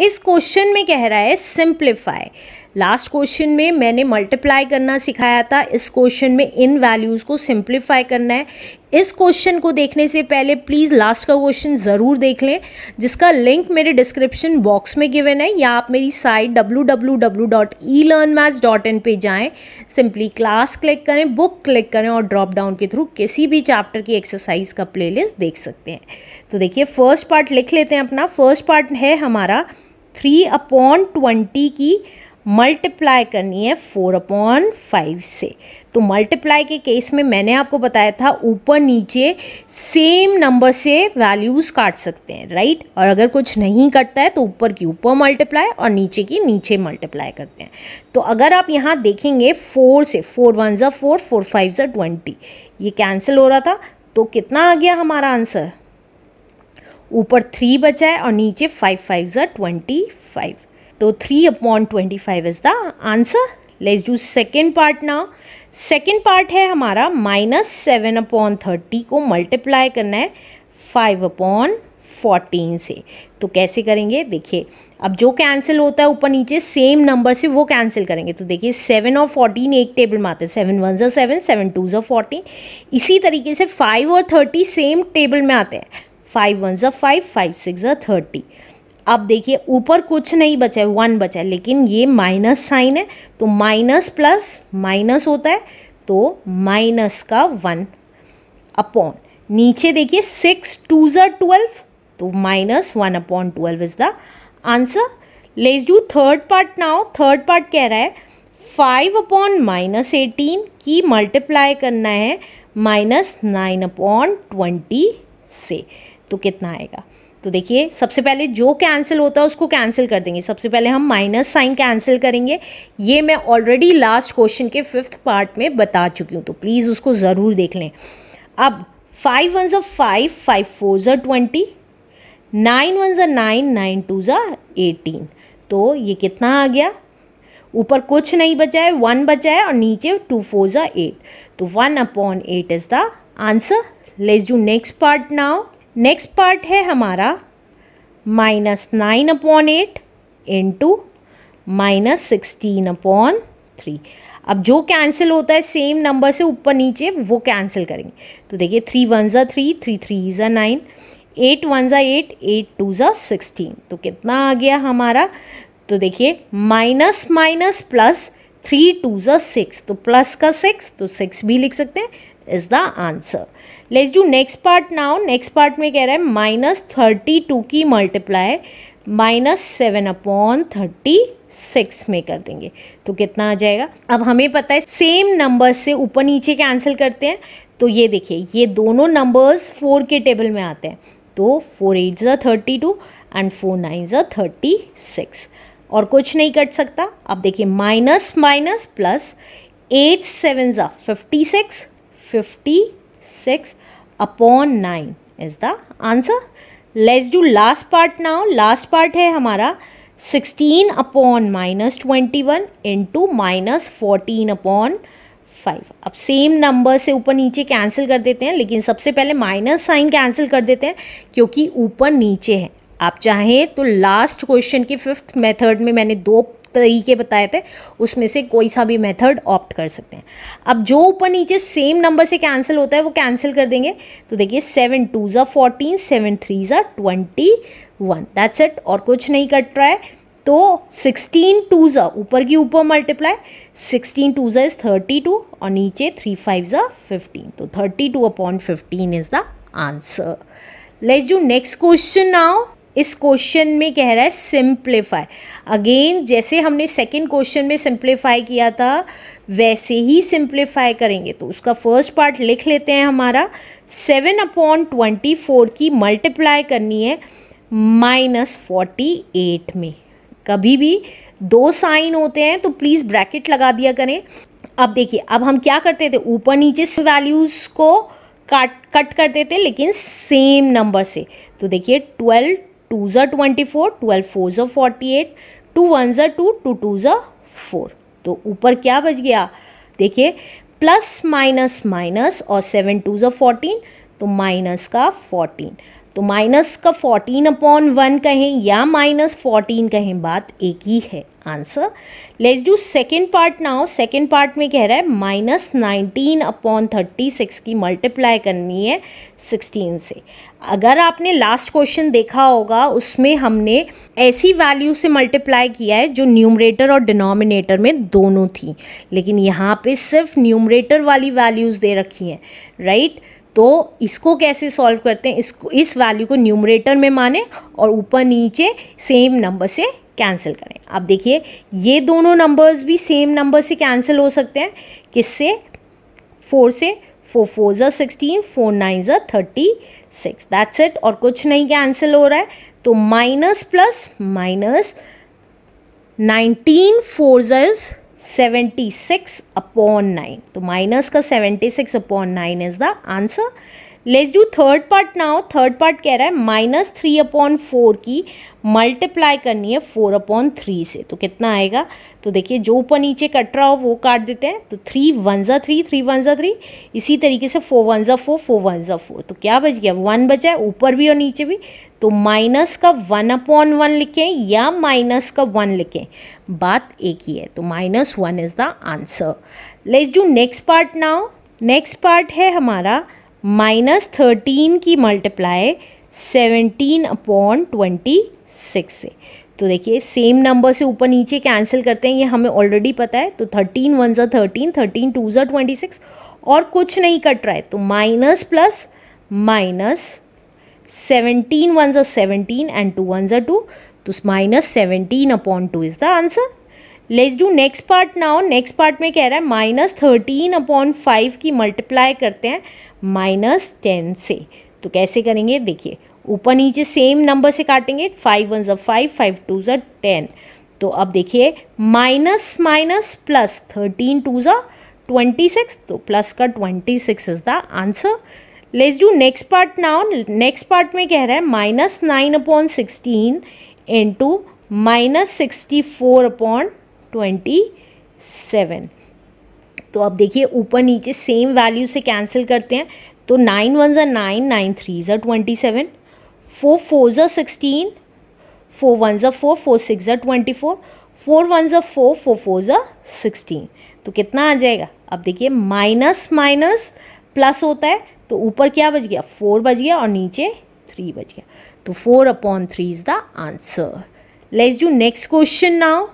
इस क्वेश्चन में कह रहा है सिंप्लीफाई लास्ट क्वेश्चन में मैंने मल्टीप्लाई करना सिखाया था इस क्वेश्चन में इन वैल्यूज़ को सिंप्लीफाई करना है इस क्वेश्चन को देखने से पहले प्लीज़ लास्ट का क्वेश्चन ज़रूर देख लें जिसका लिंक मेरे डिस्क्रिप्शन बॉक्स में गिवन है या आप मेरी साइट www.elearnmaths.in पे जाएं सिंपली क्लास क्लिक करें बुक क्लिक करें और ड्रॉप डाउन के थ्रू किसी भी चैप्टर की एक्सरसाइज का प्लेलिस्ट देख सकते हैं तो देखिए फर्स्ट पार्ट लिख लेते हैं अपना फर्स्ट पार्ट है हमारा थ्री अपॉन ट्वेंटी की मल्टीप्लाई करनी है फोर अपॉन फाइव से तो मल्टीप्लाई के केस में मैंने आपको बताया था ऊपर नीचे सेम नंबर से वैल्यूज़ काट सकते हैं राइट और अगर कुछ नहीं कटता है तो ऊपर की ऊपर मल्टीप्लाई और नीचे की नीचे मल्टीप्लाई करते हैं तो अगर आप यहाँ देखेंगे फोर से फोर वन ज़ा फोर फोर फाइव ज़ा ट्वेंटी ये कैंसिल हो रहा था तो कितना आ गया हमारा आंसर ऊपर थ्री बचा है और नीचे फाइव फाइव ज़ा ट्वेंटी फाइव तो three upon twenty five is the answer let's do second part ना सेकेंड पार्ट है हमारा माइनस सेवन अपॉन थर्टी को मल्टीप्लाई करना है फाइव अपॉन फोर्टीन से तो कैसे करेंगे देखिए अब जो कैंसिल होता है ऊपर नीचे सेम नंबर से वो कैंसिल करेंगे तो देखिए सेवन और फोर्टीन एक टेबल में आते हैं सेवन वन जो सेवन सेवन टू जो फोर्टीन इसी तरीके से फाइव और थर्टी सेम टेबल में आते हैं फाइव वन ज़ा फाइव फाइव सिक्स ज़ा थर्टी अब देखिए ऊपर कुछ नहीं बचा है वन बचा है लेकिन ये माइनस साइन है तो माइनस प्लस माइनस होता है तो माइनस का वन अपॉन नीचे देखिए सिक्स टू ज़ा ट्वेल्व तो minus one upon twelve is the answer let's do third part now third part कह रहा है फाइव अपॉन माइनस एटीन की मल्टीप्लाई करना है माइनस नाइन अपॉन ट्वेंटी से तो कितना आएगा तो देखिए सबसे पहले जो कैंसिल होता है उसको कैंसिल कर देंगे सबसे पहले हम माइनस साइन कैंसिल करेंगे ये मैं ऑलरेडी लास्ट क्वेश्चन के फिफ्थ पार्ट में बता चुकी हूँ तो प्लीज़ उसको ज़रूर देख लें अब फाइव वन ज़ा फाइव फाइव फोर ज़ा ट्वेंटी नाइन वन ज़ा नाइन नाइन टू ज़ा एटीन तो ये कितना आ गया ऊपर कुछ नहीं बचा है वन बचा है और नीचे टू फोर ज़ा एट तो one upon eight is the answer let's do next part now next part है हमारा minus nine upon eight into minus sixteen upon three अब जो कैंसिल होता है सेम नंबर से ऊपर नीचे वो कैंसिल करेंगे तो देखिए थ्री वन ज़ा थ्री थ्री थ्री ज़ा नाइन एट वन ज़ा एट एट टू ज़ा सिक्सटीन तो कितना आ गया हमारा तो देखिए minus minus plus three two ज़ा सिक्स तो प्लस का सिक्स तो सिक्स भी लिख सकते हैं is the answer let's do next part now next part में कह रहा है माइनस थर्टी टू की multiply minus seven upon thirty six में कर देंगे तो कितना आ जाएगा अब हमें पता है सेम नंबर से ऊपर नीचे कैंसिल करते हैं तो ये देखिए ये दोनों नंबर्स फोर के टेबल में आते हैं तो फोर एट ज़ा thirty two and four nine ज़ा थर्टी सिक्स और कुछ नहीं कट सकता अब देखिए minus minus plus eight seven ज़ा fifty six fifty six upon nine is the answer let's do last part now last part है हमारा sixteen upon minus twenty one into minus fourteen upon five अब same number से ऊपर नीचे cancel कर देते हैं लेकिन सबसे पहले माइनस साइन कैंसिल कर देते हैं क्योंकि ऊपर नीचे है आप चाहें तो लास्ट क्वेश्चन के फिफ्थ मेथड में मैंने दो तरीके बताए थे उसमें से कोई सा भी मेथड ऑप्ट कर सकते हैं अब जो ऊपर नीचे सेम नंबर से कैंसिल होता है वो कैंसिल कर देंगे तो देखिए सेवन टू ज़ा फोर्टीन सेवन थ्री ज़ा ट्वेंटी वन दैट्स इट और कुछ नहीं कट रहा है तो सिक्सटीन टू ज़ा ऊपर की ऊपर मल्टीप्लाई सिक्सटीन टू ज़ा इज़ थर्टी टू और नीचे थ्री फाइव ज़ा फिफ्टीन तो thirty two upon fifteen is the answer let's do next question now इस क्वेश्चन में कह रहा है सिंप्लीफाई अगेन जैसे हमने सेकंड क्वेश्चन में सिंप्लीफाई किया था वैसे ही सिंप्लीफाई करेंगे तो उसका फर्स्ट पार्ट लिख लेते हैं हमारा सेवन अपॉन ट्वेंटी फोर की मल्टीप्लाई करनी है माइनस फोर्टी एट में कभी भी दो साइन होते हैं तो प्लीज़ ब्रैकेट लगा दिया करें अब देखिए अब हम क्या करते थे ऊपर नीचे वैल्यूज़ को काट कट करते थे लेकिन सेम नंबर से तो देखिए ट्वेल्व टू ज़ा ट्वेंटी फोर ट्वेल्व फोर ज़ा फोर्टी एट टू वन ज़ा टू टू टू ज़ा फोर तो ऊपर क्या बच गया देखिए प्लस माइनस माइनस और सेवन टू ज़ा फोर्टीन तो माइनस का फोर्टीन तो माइनस का फोर्टीन अपॉन वन कहें या माइनस फोर्टीन कहें बात एक ही है answer let's do second part now second part में कह रहा है minus nineteen upon thirty six की मल्टीप्लाई करनी है सिक्सटीन से अगर आपने लास्ट क्वेश्चन देखा होगा उसमें हमने ऐसी वैल्यू से मल्टीप्लाई किया है जो न्यूमरेटर और डिनोमिनेटर में दोनों थी लेकिन यहाँ पे सिर्फ न्यूमरेटर वाली वैल्यूज़ दे रखी हैं राइट right? तो इसको कैसे सॉल्व करते हैं इसको इस वैल्यू को न्यूमरेटर में माने और ऊपर नीचे सेम नंबर से कैंसिल करें आप देखिए ये दोनों नंबर्स भी सेम नंबर से कैंसिल हो सकते हैं किससे फोर से फोर फोर ज़ा सिक्सटीन फोर नाइन ज़ा थर्टी सिक्स दैट्स इट और कुछ नहीं कैंसिल हो रहा है तो minus plus minus nineteen four ज़ा 76 अपॉन नाइन तो माइनस का 76 upon nine is the answer let's do third part now third part कह रहा है माइनस थ्री अपॉन फोर की मल्टीप्लाई करनी है फोर अपॉन थ्री से तो कितना आएगा तो देखिए जो ऊपर नीचे कट रहा हो वो काट देते हैं तो थ्री वन ज़ा थ्री थ्री वन ज़ा थ्री इसी तरीके से फोर वन ज़ा फोर फोर वन ज़ा फोर तो क्या बच गया वन बचा है ऊपर भी और नीचे भी तो माइनस का वन अपॉन वन लिखें या माइनस का वन लिखें बात एक ही है तो minus one is the answer let's do next part now next part है हमारा माइनस थर्टीन की multiply seventeen upon twenty six से तो देखिए सेम नंबर से ऊपर नीचे कैंसिल करते हैं ये हमें ऑलरेडी पता है तो थर्टीन वन ज़ा थर्टीन थर्टीन टू ज़ा ट्वेंटी सिक्स और कुछ नहीं कट रहा है तो minus plus minus seventeen one ज़ा सेवनटीन एंड टू वन ज़ा टू तो minus seventeen upon two is the answer let's do next part now next part में कह रहा है माइनस थर्टीन अपॉन फाइव की मल्टीप्लाई करते हैं माइनस टेन से तो कैसे करेंगे देखिए ऊपर नीचे सेम नंबर से काटेंगे फाइव वन जब फाइव फाइव टू जब टेन तो अब देखिए minus minus plus thirteen two जो ट्वेंटी सिक्स तो प्लस का twenty six is the answer let's do next part now next part में कह रहा है minus nine upon sixteen into minus sixty four upon twenty seven तो अब देखिए ऊपर नीचे सेम वैल्यू से कैंसिल करते हैं तो नाइन वन ज़ा नाइन नाइन थ्री ज़ा ट्वेंटी सेवन फोर फोर ज़ा सिक्सटीन फोर वन ज़ा फोर फोर सिक्स ज़ा ट्वेंटी फोर फोर वन ज़ा फोर फोर फोर ज़ा सिक्सटीन तो कितना आ जाएगा अब देखिए माइनस माइनस प्लस होता है तो ऊपर क्या बच गया फोर बज गया और नीचे थ्री बज गया तो four upon three is the answer let's do next question now